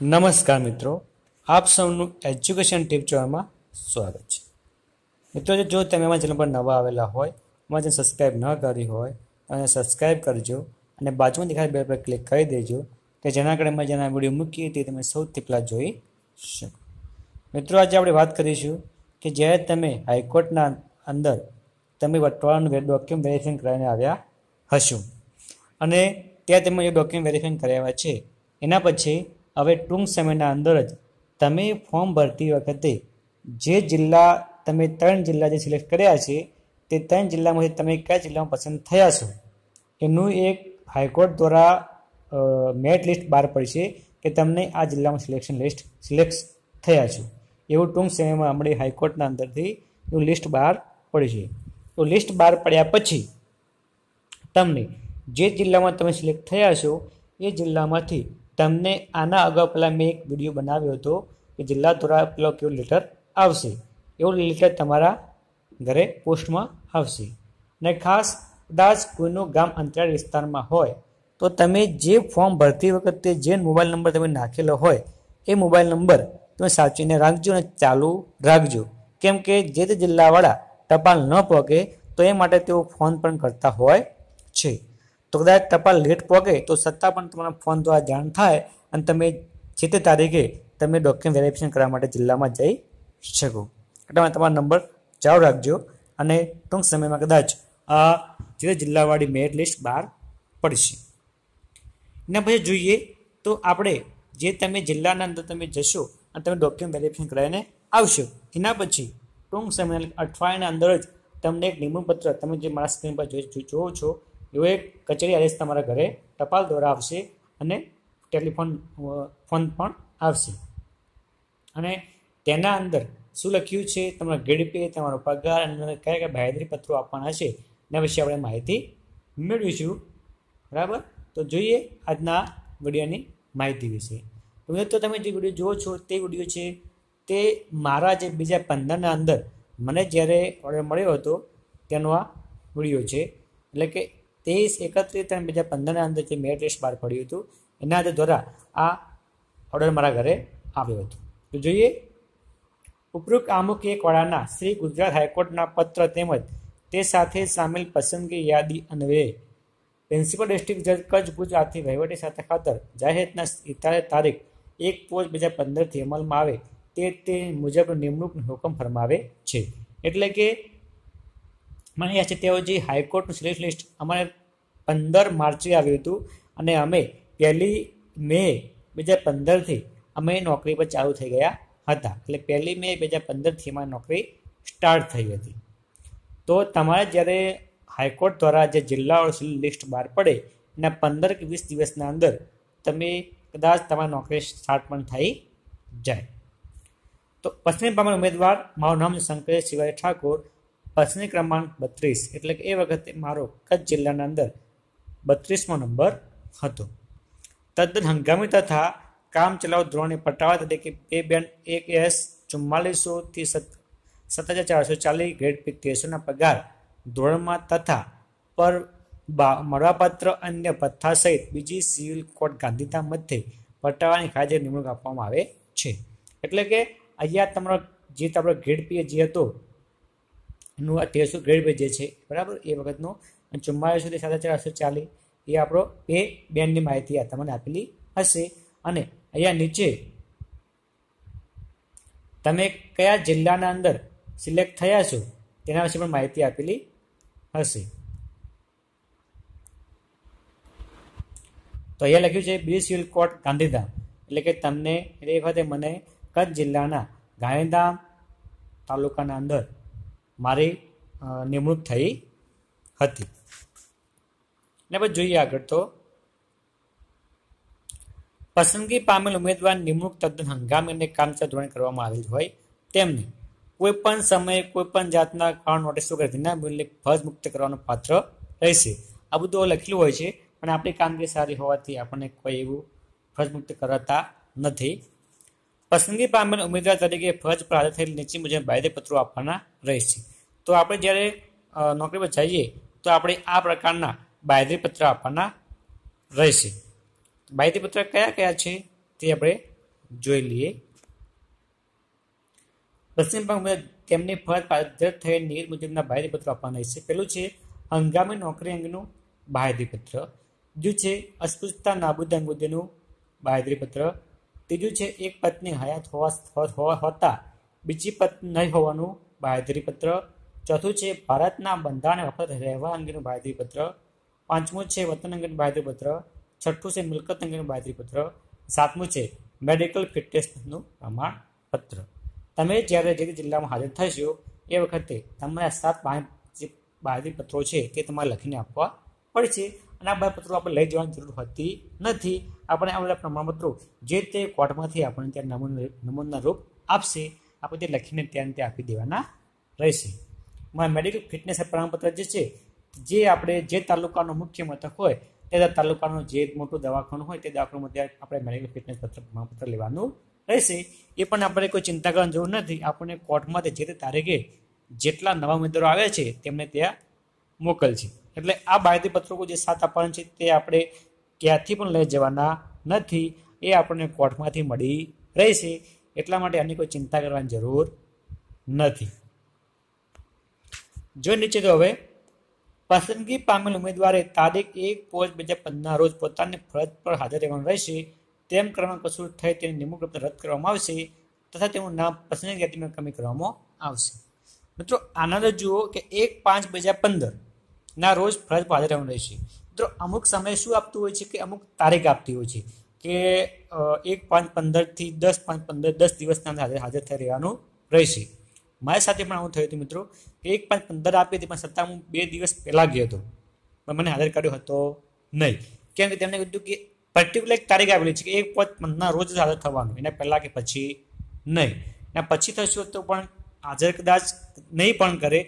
નમસ્કાર મિત્રો આપ સૌનું એજ્યુકેશન ટીપ ચોરમાં સ્વાગત છે મિત્રો જો તમે અમારા ચેનલ પર નવા આવેલા હોય અમારા ચેનલ સબસ્ક્રાઈબ ન કરી હોય અને સબસ્ક્રાઈબ કરજો અને બાજુમાં દેખાય બે પર ક્લિક કરી દેજો કે જેના કારણે અમે જેના વિડીયો મૂકીએ તે તમે સૌથી પહેલાં જોઈ શકો મિત્રો આજે આપણે વાત કરીશું કે જ્યારે તમે હાઈકોર્ટના અંદર તમે વટવાળાનું ડોક્યુમેન્ટ વેરિફિંગ કરાવીને આવ્યા હશો અને ત્યાં તમે જે ડોક્યુમેન્ટ વેરિફિંગ કરાવ્યા છે એના પછી હવે ટૂંક સમયના અંદર જ તમે ફોર્મ ભરતી વખતે જે જિલ્લા તમે ત્રણ જિલ્લા જે સિલેક્ટ કર્યા છે તે ત્રણ જિલ્લામાંથી તમે કયા જિલ્લામાં પસંદ થયા છો એનું એક હાઈકોર્ટ દ્વારા મેટ લિસ્ટ બહાર પડશે કે તમને આ જિલ્લામાં સિલેક્શન લિસ્ટ સિલેક્ટ થયા છો એવું ટૂંક સમયમાં હમણાં હાઈકોર્ટના અંદરથી એવું લિસ્ટ બહાર પડશે તો લિસ્ટ બહાર પડ્યા પછી તમને જે જિલ્લામાં તમે સિલેક્ટ થયા છો એ જિલ્લામાંથી તમને આના અગાઉ પહેલાં મેં એક વિડીયો બનાવ્યો હતો કે જિલ્લા દ્વારા પેલો કેવો લેટર આવશે એવો લેટર તમારા ઘરે પોસ્ટમાં આવશે અને ખાસ કદાચ કોઈનું ગામ અંતરાળ વિસ્તારમાં હોય તો તમે જે ફોર્મ ભરતી વખતે જે મોબાઈલ નંબર તમે નાખેલો હોય એ મોબાઈલ નંબર તમે સાચવીને રાખજો અને ચાલુ રાખજો કેમ કે જે તે જિલ્લાવાળા ટપાલ ન પહોંચે તો એ માટે તેઓ ફોન પણ કરતા હોય છે તો કદાચ ટપાલ લેટ પહોંચે તો સત્તા પણ તમારા ફોન દ્વારા જાણ થાય અને તમે જે તે તારીખે તમે ડોક્યુમેન્ટ વેરિફિકેશન કરવા માટે જિલ્લામાં જઈ શકો એટલે તમારો નંબર ચાલુ રાખજો અને ટૂંક સમયમાં કદાચ આ જે જિલ્લાવાળી મેરિટ લિસ્ટ બહાર પડશે એના પછી જોઈએ તો આપણે જે તમે જિલ્લાના અંદર તમે જશો અને તમે ડોક્યુમેન્ટ વેરિફિકેશન કરાવીને આવશો એના પછી ટૂંક સમય અઠવાડિયાના અંદર જ તમને એક નિમણૂક તમે જે મારા સ્ક્રીન પર જોવો છો એવો એક કચેરી આદેશ તમારા ઘરે ટપાલ દ્વારા આવશે અને ટેલિફોન ફોન પણ આવશે અને તેના અંદર શું લખ્યું છે તમારા ગ્રેડ પે તમારો પગાર અને કયા કયા બાહેદરી પત્રો આપવાના છે એના વિશે આપણે માહિતી મેળવીશું બરાબર તો જોઈએ આજના વિડીયોની માહિતી વિશે તો તમે જે વિડીયો જુઓ છો તે વિડીયો છે તે મારા જે બીજા પંદરના અંદર મને જ્યારે ઓર્ડર મળ્યો હતો તેનો આ વિડીયો છે એટલે કે ત્રેવીસ એકત્રીસ અને બે હજાર પંદરના અંદર જે મેરિટ ટેસ્ટ બહાર પડ્યું હતું એના દ્વારા આ ઓર્ડર મારા ઘરે આવ્યો હતો તો જોઈએ ઉપરોક્ત આમુખી એકવાળાના શ્રી ગુજરાત હાઈકોર્ટના પત્ર તેમજ તે સાથે સામેલ પસંદગી યાદી અન્વયે પ્રિન્સિપલ ડિસ્ટ્રિક્ટ જજ કચ્છ ગુજરાતથી વહીવટી સાથે ખાતર જાહેરાતના ઇતારે તારીખ એક પોચ બે હજાર પંદરથી અમલમાં આવે તે તે મુજબ નિમણૂકનો હુકમ ફરમાવે છે એટલે કે માની છે તેઓ જે હાઈકોર્ટનું સિલેક્ટ લિસ્ટ અમારે પંદર માર્ચે આવ્યું હતું અને અમે પહેલી મે બે હજાર પંદરથી અમે નોકરી પર ચાલુ થઈ ગયા હતા એટલે પહેલી મે બે હજાર પંદરથી અમારી નોકરી સ્ટાર્ટ થઈ હતી તો તમારે જ્યારે હાઈકોર્ટ દ્વારા જે જિલ્લાઓ લિસ્ટ બહાર પડે એના પંદર કે વીસ દિવસના અંદર તમે કદાચ તમારી નોકરી સ્ટાર્ટ પણ થઈ જાય તો પશ્ચિમ પામેલ ઉમેદવાર મારું નામ શંકરેશ શિવાય ઠાકોર પ્રશ્ન ક્રમાંક બત્રીસ એટલે કે એ વખતે મારો કચ્છ જિલ્લાના અંદર બત્રીસમો નંબર હતો તદ્દન હંગામી તથા કામચલાઉ ધોરણે પટાવા તરીકે બે બેન એક એસ ચુમ્માલીસોથી સત્ત હજાર ચારસો ચાલીસ ગ્રેડ પી ત્રેસોના પગાર ધોરણમાં તથા પર મળવાપાત્ર અન્ય ભથ્થા સહિત બીજી સિવિલ કોર્ટ ગાંધીધામ મધ્યે પટાવાની ખાજે નિમણૂક આપવામાં આવે છે એટલે કે અહીંયા તમારો જે તમારો ગ્રેડ પી જે હતો નું આ તેરસો ગ્રેડ જે છે બરાબર એ વખતનો અને ચુમ્માળીસ સુધી સાત હજાર ચાલીસ એ આપણો એ બેન્ડની માહિતી આ તમને આપેલી હશે અને અહીંયા નીચે તમે કયા જિલ્લાના અંદર સિલેક્ટ થયા છો તેના વિશે પણ માહિતી આપેલી હશે તો અહીંયા લખ્યું છે બી સિવિલ કોર્ટ ગાંધીધામ એટલે કે તમને એ વખતે મને કચ્છ જિલ્લાના ગાંધીધામ તાલુકાના અંદર મારી નિમણૂક થઈ હતી ને બસ જોઈએ આગળ તો પસંદગી પામેલ ઉમેદવાર નિમણૂક તદ્દન હંગામી અને કામચા ધોરણે કરવામાં આવેલ હોય તેમને કોઈ પણ સમયે કોઈપણ જાતના કારણ નોટિસ વગર વિના મૂલ્યે ફરજ મુક્ત કરવાનો પાત્ર રહેશે આ બધું લખેલું હોય છે પણ આપણી કામગીરી સારી હોવાથી આપણને કોઈ એવું ફરજ મુક્ત કરાતા નથી પસંદગી પામેલ ઉમેદવાર તરીકે ફરજ પ્રાપ્ત થયેલ નીચે મુજબ બાયદેપત્રો આપવાના રહેશે તો આપણે જ્યારે નોકરી પર જઈએ તો આપણે આ પ્રકારના પત્ર આપવાના રહેશે પત્ર કયા કયા છે તે આપણે જોઈ લઈએ પશ્ચિમ બંગ તેમની ફરજ પાદર થયેલ નીર મુજબના પત્ર આપવાના રહેશે પેલું છે હંગામી નોકરી અંગનું પત્ર બીજું છે અસ્પૃશ્યતા નાબૂદ અંગ મુદ્દેનું પત્ર ત્રીજું છે એક પત્ની હયાત હોવા હોતા બીજી પત્ની નહીં હોવાનું બાયદરીપત્ર ચોથું છે ભારતના બંધારણ વખત રહેવા અંગેનું બાયદરીપત્ર પાંચમું છે વતન અંગેનું બાયદરીપત્ર છઠ્ઠું છે મિલકત અંગેનું બાયદરીપત્ર સાતમું છે મેડિકલ ફિટનેસનું પ્રમાણપત્ર તમે જ્યારે જે જિલ્લામાં હાજર થશો એ વખતે તમારા સાત જે પત્રો છે તે તમારે લખીને આપવા પડશે અને આ પત્રો આપણે લઈ જવાની જરૂર હોતી નથી આપણે આવેલા પ્રમાણપત્રો જે તે કોર્ટમાંથી આપણને ત્યાં નમૂન નમૂના રૂપ આપશે આપણે તે લખીને ત્યાં ત્યાં આપી દેવાના રહેશે મેડિકલ ફિટનેસ પ્રમાણપત્ર જે છે જે આપણે જે તાલુકાનો મુખ્ય મથક હોય તે તાલુકાનું જે મોટું દવાખાનું હોય તે દવાખાનું ત્યાં આપણે મેડિકલ ફિટનેસ પત્ર પ્રમાણપત્ર લેવાનું રહેશે એ પણ આપણે કોઈ ચિંતા કરવાની જરૂર નથી આપણને કોર્ટમાંથી જે તે તારીખે જેટલા નવા ઉમેદવારો આવ્યા છે તેમને ત્યાં મોકલશે એટલે આ બાયતી પત્રકો જે સાત આપવાના છે તે આપણે ક્યાંથી પણ લઈ જવાના નથી એ આપણને કોર્ટમાંથી મળી રહેશે એટલા માટે આની કોઈ ચિંતા કરવાની જરૂર નથી જો નીચે તો હવે પસંદગી પામેલ ઉમેદવારે તારીખ એક પોચ બે હજાર પંદરના રોજ પોતાની ફરજ પર હાજર રહેવાનું રહેશે તેમ કરવામાં કશું થઈ તેની નિમણૂક રૂપે રદ કરવામાં આવશે તથા તેનું નામ પસંદગી યાદીમાં કમી કરવામાં આવશે મિત્રો આનંદ જુઓ કે એક પાંચ બે હજાર પંદરના રોજ ફરજ પર હાજર રહેવાનું રહેશે મિત્રો અમુક સમય શું આપતું હોય છે કે અમુક તારીખ આપતી હોય છે કે એક પાંચ પંદરથી દસ પાંચ પંદર દસ દિવસના હાજર થઈ રહેવાનું રહેશે મારી સાથે પણ આવું થયું હતું મિત્રો એક પાંચ પંદર આપી હતી પણ સત્તા હું બે દિવસ પહેલાં ગયો હતો પણ મને હાજર કર્યો હતો નહીં કેમ કે તેમણે કીધું કે પર્ટિક્યુલર એક તારીખ આપેલી છે કે એક પાંચ પંદરના રોજ હાજર થવાનું એના પહેલાં કે પછી નહીં એના પછી થશે તો પણ હાજર કદાચ નહીં પણ કરે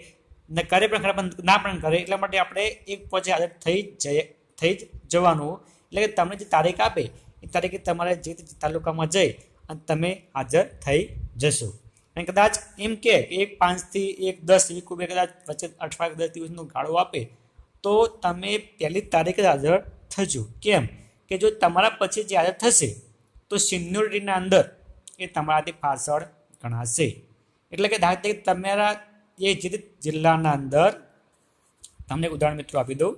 ને કરે પણ ખરા પણ ના પણ કરે એટલા માટે આપણે એક પછી હાજર થઈ જઈએ થઈ જ જવાનું એટલે કે તમને જે તારીખ આપે એ તારીખે તમારે જે તાલુકામાં જઈ અને તમે હાજર થઈ જશો અને કદાચ એમ કે એક પાંચથી એક દસ એક બે કદાચ વચ્ચે અઠવાડિયા દસ દિવસનો ગાળો આપે તો તમે પહેલી તારીખે હાજર થજો કેમ કે જો તમારા પછી જે હાજર થશે તો સિન્યોરિટીના અંદર એ તમારાથી પાછળ ગણાશે એટલે કે ધારે તમારા એ જે જિલ્લાના અંદર તમને એક ઉદાહરણ મિત્રો આપી દઉં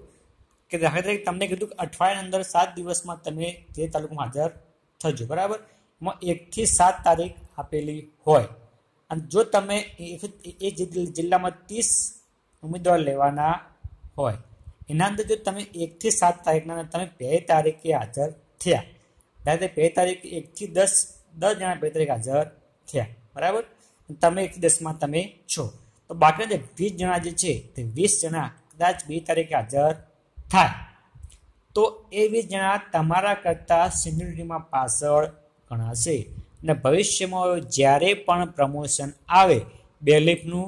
કે દાખલા તરીકે તમને કીધું કે અઠવાડિયાની અંદર સાત દિવસમાં તમે જે તાલુકામાં હાજર થજો બરાબર એમાં એકથી સાત તારીખ આપેલી હોય અને જો તમે એ જિલ્લામાં ત્રીસ ઉમેદવાર લેવાના હોય એના અંદર જો તમે એકથી સાત તારીખના તમે બે તારીખે હાજર થયા દાખલા બે તારીખ એકથી દસ દસ જણા બે તારીખ હાજર થયા બરાબર તમે એકથી દસમાં તમે છો તો બાકી જે વીસ જણા જે છે તે વીસ જણા કદાચ બે તારીખે હાજર થાય તો એ વીસ જણા તમારા કરતાં સિન્યોરિટીમાં પાછળ ગણાશે અને ભવિષ્યમાં જ્યારે પણ પ્રમોશન આવે બેલિફનું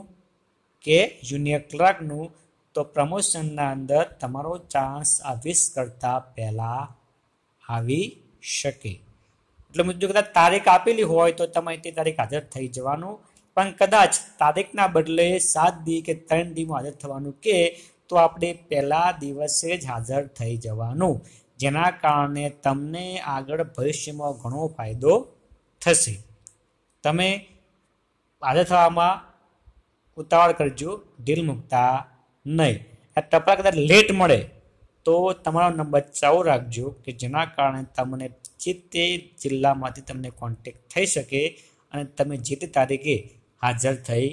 કે જુનિયર ક્લાર્કનું તો પ્રમોશનના અંદર તમારો ચાન્સ આ વીસ કરતાં પહેલાં આવી શકે એટલે મિત્રો કદાચ તારીખ આપેલી હોય તો તમે તે તારીખ હાજર થઈ જવાનું પણ કદાચ તારીખના બદલે સાત દી કે ત્રણ દીમાં હાજર થવાનું કે તો આપણે પહેલા દિવસે જ હાજર થઈ જવાનું જેના કારણે તમને આગળ ભવિષ્યમાં ઘણો ફાયદો થશે તમે હાજર થવામાં ઉતાવળ કરજો ઢીલ મૂકતા નહીં આ ટપરા કદાચ લેટ મળે તો તમારો નંબર ચાલુ રાખજો કે જેના કારણે તમને જે તે જિલ્લામાંથી તમને કોન્ટેક્ટ થઈ શકે અને તમે જે તે તારીખે હાજર થઈ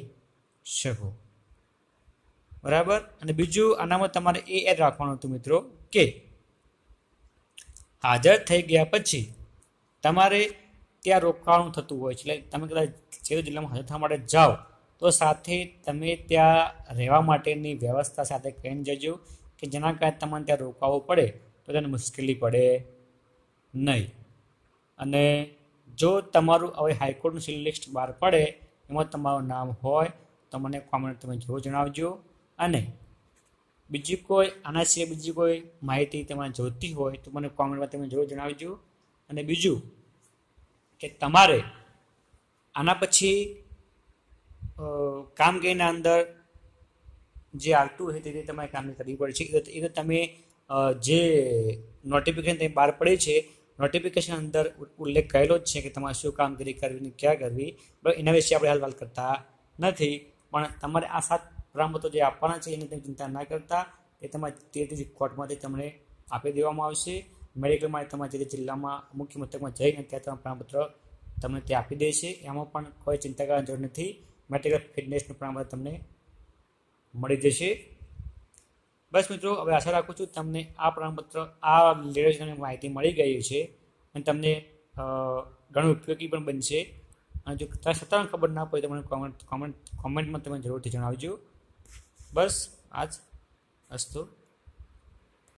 શકો બરાબર અને બીજું આનામાં તમારે એ એડ રાખવાનું હતું મિત્રો કે હાજર થઈ ગયા પછી તમારે ત્યાં રોકાણું થતું હોય છે એટલે તમે કદાચ જે જિલ્લામાં હાજર થવા માટે જાઓ તો સાથે તમે ત્યાં રહેવા માટેની વ્યવસ્થા સાથે કહીને જજો કે જેના કારણે તમારે ત્યાં રોકાવું પડે તો તેને મુશ્કેલી પડે નહીં અને જો તમારું હવે હાઈકોર્ટનું સિલેક્ટ બહાર પડે એમાં તમારું નામ હોય તો મને કોમેન્ટ તમે જરૂર જણાવજો અને બીજી કોઈ આના સિવાય બીજી કોઈ માહિતી તમારે જોઈતી હોય તો મને કોમેન્ટમાં તમે જરૂર જણાવજો અને બીજું કે તમારે આના પછી કામગીરીના અંદર જે આવતું હોય તે તમારે કામગીરી કરવી પડે છે એ તો તમે જે નોટિફિકેશન તમે બહાર પડે છે નોટિફિકેશન અંદર ઉલ્લેખ કરેલો જ છે કે તમારે શું કામગીરી કરવી ને ક્યાં કરવી બરાબર એના વિશે આપણે હાલ વાત કરતા નથી પણ તમારે આ સાત પરામતો જે આપવાના છે એની તમે ચિંતા ના કરતા એ તમારે તે તે કોર્ટમાંથી તમને આપી દેવામાં આવશે મેડિકલમાં તમારા જે જિલ્લામાં મુખ્ય મથકમાં જઈને ત્યાં તમારું પ્રમાણપત્ર તમને તે આપી દેશે એમાં પણ કોઈ ચિંતા કરવાની જરૂર નથી મેડિકલ ફિટનેસનું પ્રમાણપત્ર તમને મળી જશે બસ મિત્રો હવે આશા રાખું છું તમને આ પ્રમાણપત્ર આ લેટેસ્ટ માહિતી મળી ગઈ છે અને તમને ઘણું ઉપયોગી પણ બનશે અને જો છતાં ખબર ના પડે તો મને કોમેન્ટ કોમેન્ટ કોમેન્ટમાં તમે જરૂરથી જણાવજો બસ આજ અસ્તુ